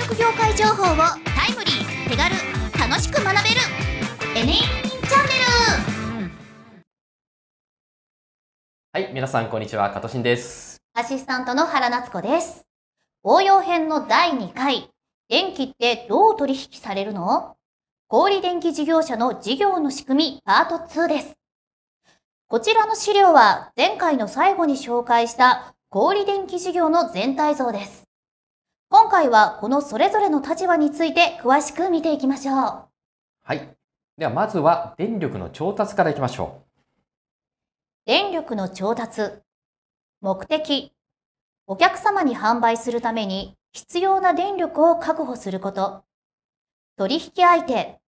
薬業界情報をタイムリー手軽楽しく学べる n h チャンネルはい皆さんこんにちはかとしんですアシスタントの原夏子です応用編の第2回電気ってどう取引されるの小売電気事業者の事業の仕組みパート2ですこちらの資料は前回の最後に紹介した小売電気事業の全体像です今回はこのそれぞれの立場について詳しく見ていきましょう。はい。ではまずは電力の調達からいきましょう。電力の調達。目的。お客様に販売するために必要な電力を確保すること。取引相手。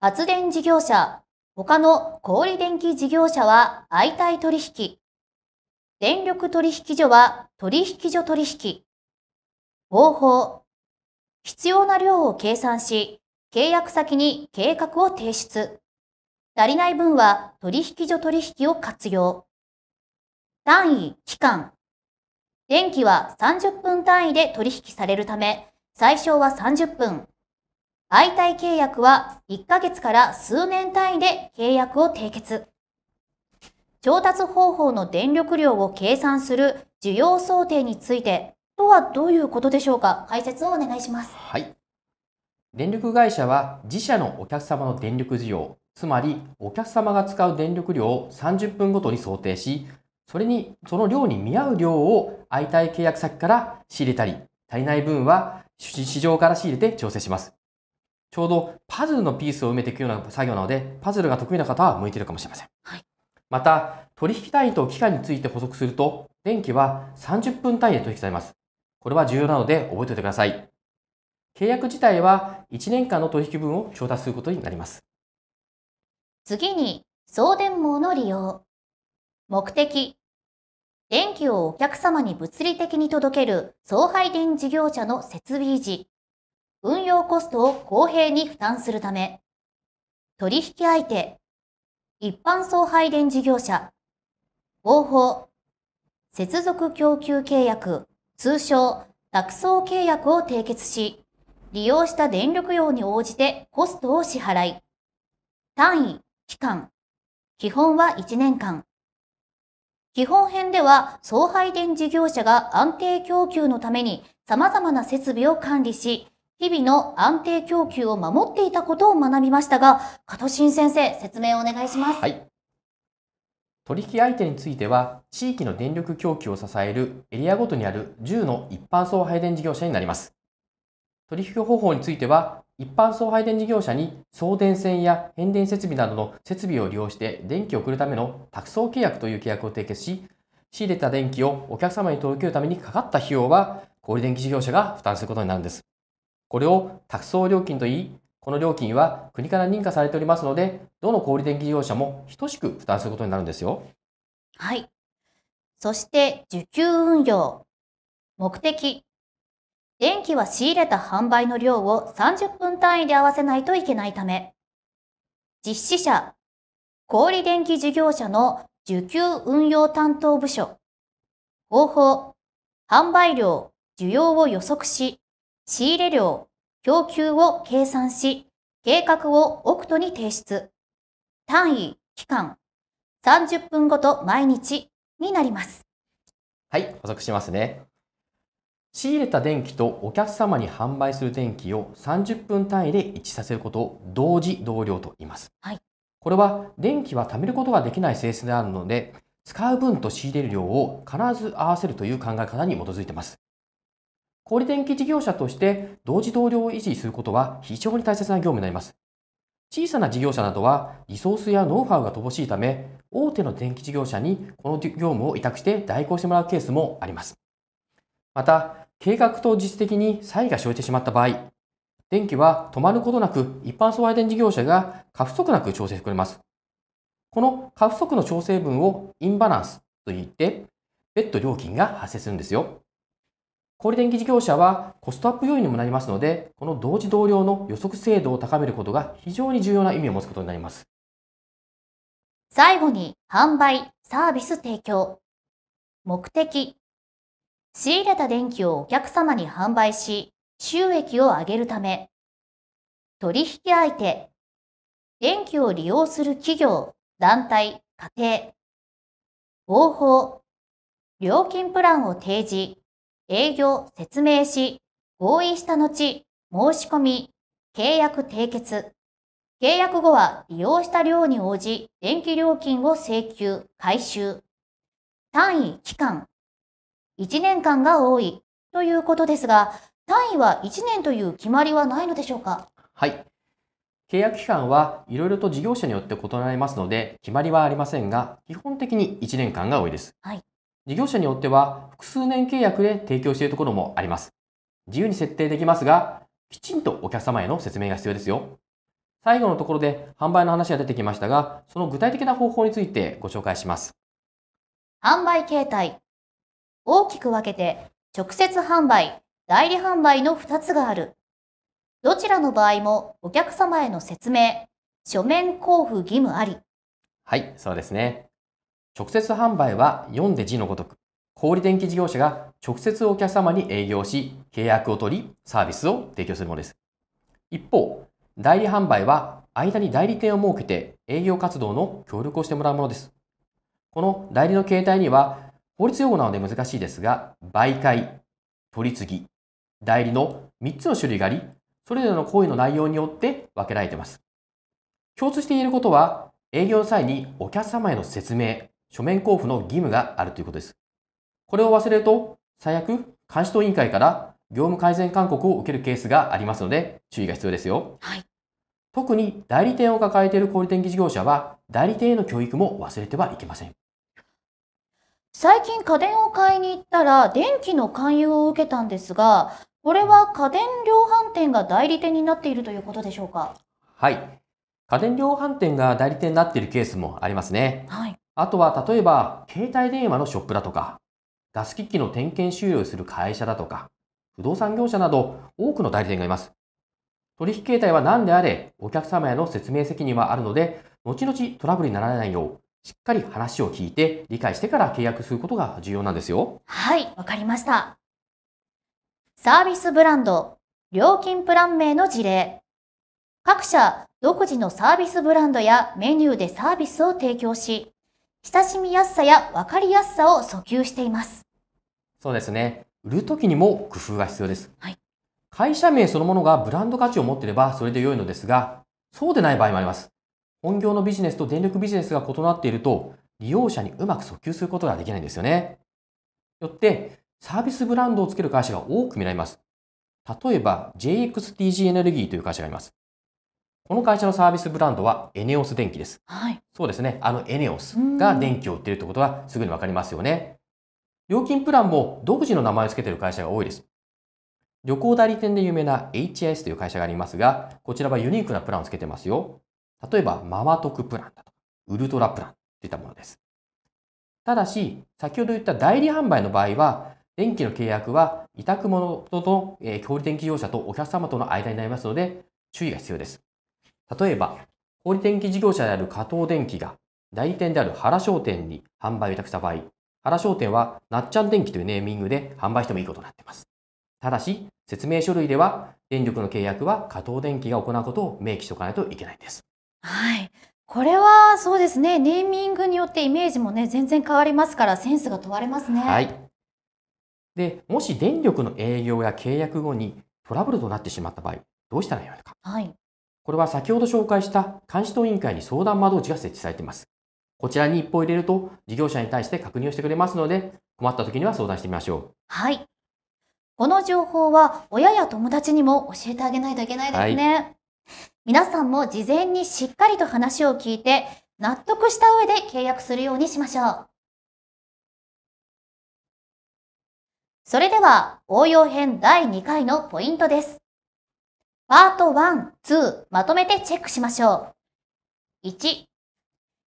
発電事業者。他の小売電気事業者は相対取引。電力取引所は取引所取引。方法必要な量を計算し、契約先に計画を提出。足りない分は取引所取引を活用。単位、期間。電気は30分単位で取引されるため、最小は30分。相対契約は1ヶ月から数年単位で契約を締結。調達方法の電力量を計算する需要想定について、とはどういうことでしょうか解説をお願いします。はい。電力会社は自社のお客様の電力需要、つまりお客様が使う電力量を30分ごとに想定し、それに、その量に見合う量を相対契約先から仕入れたり、足りない分は市場から仕入れて調整します。ちょうどパズルのピースを埋めていくような作業なので、パズルが得意な方は向いているかもしれません。はい、また、取引単位と期間について補足すると、電気は30分単位で取引されます。これは重要なので覚えておいてください。契約自体は1年間の取引分を調達することになります。次に、送電網の利用。目的。電気をお客様に物理的に届ける送配電事業者の設備維持。運用コストを公平に負担するため。取引相手。一般送配電事業者。合法。接続供給契約。通称、託送契約を締結し、利用した電力量に応じてコストを支払い、単位、期間、基本は1年間。基本編では、送配電事業者が安定供給のために様々な設備を管理し、日々の安定供給を守っていたことを学びましたが、加藤新先生、説明をお願いします。はい。取引相手については、地域の電力供給を支えるエリアごとにある10の一般送配電事業者になります。取引方法については、一般送配電事業者に送電線や変電設備などの設備を利用して電気を送るための託送契約という契約を締結し、仕入れた電気をお客様に届けるためにかかった費用は小売電気事業者が負担することになるんです。これを託送料金といい、この料金は国から認可されておりますので、どの小売電気事業者も等しく負担することになるんですよ。はい。そして、受給運用。目的。電気は仕入れた販売の量を30分単位で合わせないといけないため、実施者、小売電気事業者の受給運用担当部署、方法、販売量、需要を予測し、仕入れ量、供給を計算し、計画をオクトに提出。単位、期間、30分ごと毎日になります。はい、補足しますね。仕入れた電気とお客様に販売する電気を30分単位で一致させることを同時同量と言います。はい、これは電気は貯めることができない性質であるので、使う分と仕入れる量を必ず合わせるという考え方に基づいています。小売電気事業者として同時同量を維持することは非常に大切な業務になります。小さな事業者などはリソースやノウハウが乏しいため、大手の電気事業者にこの業務を委託して代行してもらうケースもあります。また、計画と実質的に差異が生じてしまった場合、電気は止まることなく一般送配電事業者が過不足なく調整してくれます。この過不足の調整分をインバランスと言って、別途料金が発生するんですよ。小売電気事業者はコストアップ要因にもなりますので、この同時同量の予測精度を高めることが非常に重要な意味を持つことになります。最後に、販売、サービス提供。目的。仕入れた電気をお客様に販売し、収益を上げるため。取引相手。電気を利用する企業、団体、家庭。方法。料金プランを提示。営業、説明し、合意した後、申し込み、契約締結。契約後は利用した量に応じ、電気料金を請求、回収。単位、期間。1年間が多いということですが、単位は1年という決まりはないのでしょうかはい。契約期間はいろいろと事業者によって異なりますので、決まりはありませんが、基本的に1年間が多いです。はい。事業者によっては複数年契約で提供しているところもあります。自由に設定できますが、きちんとお客様への説明が必要ですよ。最後のところで販売の話が出てきましたが、その具体的な方法についてご紹介します。販売形態。大きく分けて、直接販売、代理販売の2つがある。どちらの場合もお客様への説明、書面交付義務あり。はい、そうですね。直接販売は読んで字のごとく、小売電気事業者が直接お客様に営業し、契約を取り、サービスを提供するものです。一方、代理販売は間に代理店を設けて営業活動の協力をしてもらうものです。この代理の形態には、法律用語なので難しいですが、媒介、取り次ぎ、代理の3つの種類があり、それぞれの行為の内容によって分けられています。共通していることは、営業の際にお客様への説明、書面交付の義務があるということです。これを忘れると、最悪、監視等委員会から業務改善勧告を受けるケースがありますので、注意が必要ですよ。はい、特に代理店を抱えている小売店気事業者は、代理店への教育も忘れてはいけません。最近家電を買いに行ったら、電気の勧誘を受けたんですが、これは家電量販店が代理店になっているということでしょうかはい。家電量販店が代理店になっているケースもありますね。はい。あとは例えば、携帯電話のショップだとか、ガス機器の点検修理をする会社だとか、不動産業者など多くの代理店がいます。取引形態は何であれ、お客様への説明責任はあるので、後々トラブルにならないよう、しっかり話を聞いて理解してから契約することが重要なんですよ。はい、わかりました。サービスブランド、料金プラン名の事例。各社独自のサービスブランドやメニューでサービスを提供し、親しみやすさや分かりやすさを訴求しています。そうですね。売る時にも工夫が必要です。はい、会社名そのものがブランド価値を持っていればそれで良いのですが、そうでない場合もあります。本業のビジネスと電力ビジネスが異なっていると、利用者にうまく訴求することができないんですよね。よって、サービスブランドをつける会社が多く見られます。例えば、JXTG エネルギーという会社があります。この会社のサービスブランドはエネオス電機です。はい。そうですね。あのエネオスが電気を売っているってことはすぐにわかりますよね。料金プランも独自の名前を付けている会社が多いです。旅行代理店で有名な HIS という会社がありますが、こちらはユニークなプランを付けてますよ。例えば、ママ得プランだとか、ウルトラプランといったものです。ただし、先ほど言った代理販売の場合は、電気の契約は委託者と、えー、小売電気業者とお客様との間になりますので、注意が必要です。例えば、小売電気事業者である加藤電機が、代理店である原商店に販売を委託した場合、原商店はなっちゃん電機というネーミングで販売してもいいことになっています。ただし、説明書類では、電力の契約は加藤電機が行うことを明記しておかないといけないんです。はい。これはそうですね、ネーミングによってイメージもね、全然変わりますから、センスが問われますね。はい。で、もし電力の営業や契約後にトラブルとなってしまった場合、どうしたらいいのか。はい。これは先ほど紹介した監視等委員会に相談窓口が設置されています。こちらに一歩入れると、事業者に対して確認をしてくれますので、困った時には相談してみましょう。はい。この情報は、親や友達にも教えてあげないといけないですね。はい、皆さんも事前にしっかりと話を聞いて、納得した上で契約するようにしましょう。それでは、応用編第2回のポイントです。パート1、2まとめてチェックしましょう。1、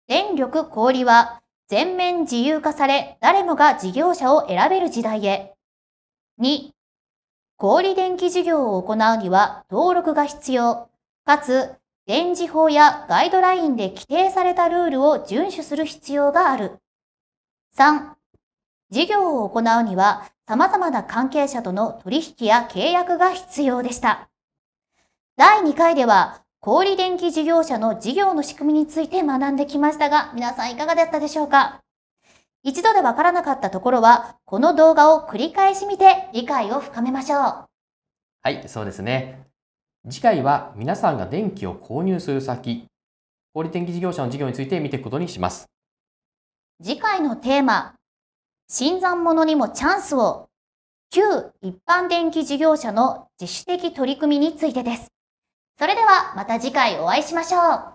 電力小売は全面自由化され誰もが事業者を選べる時代へ。2、小売電気事業を行うには登録が必要、かつ電磁法やガイドラインで規定されたルールを遵守する必要がある。3、事業を行うには様々な関係者との取引や契約が必要でした。第2回では小売電気事業者の事業の仕組みについて学んできましたが、皆さんいかがだったでしょうか一度でわからなかったところは、この動画を繰り返し見て理解を深めましょう。はい、そうですね。次回は皆さんが電気を購入する先、小売電気事業者の事業について見ていくことにします。次回のテーマ、新参者にもチャンスを、旧一般電気事業者の自主的取り組みについてです。それではまた次回お会いしましょう。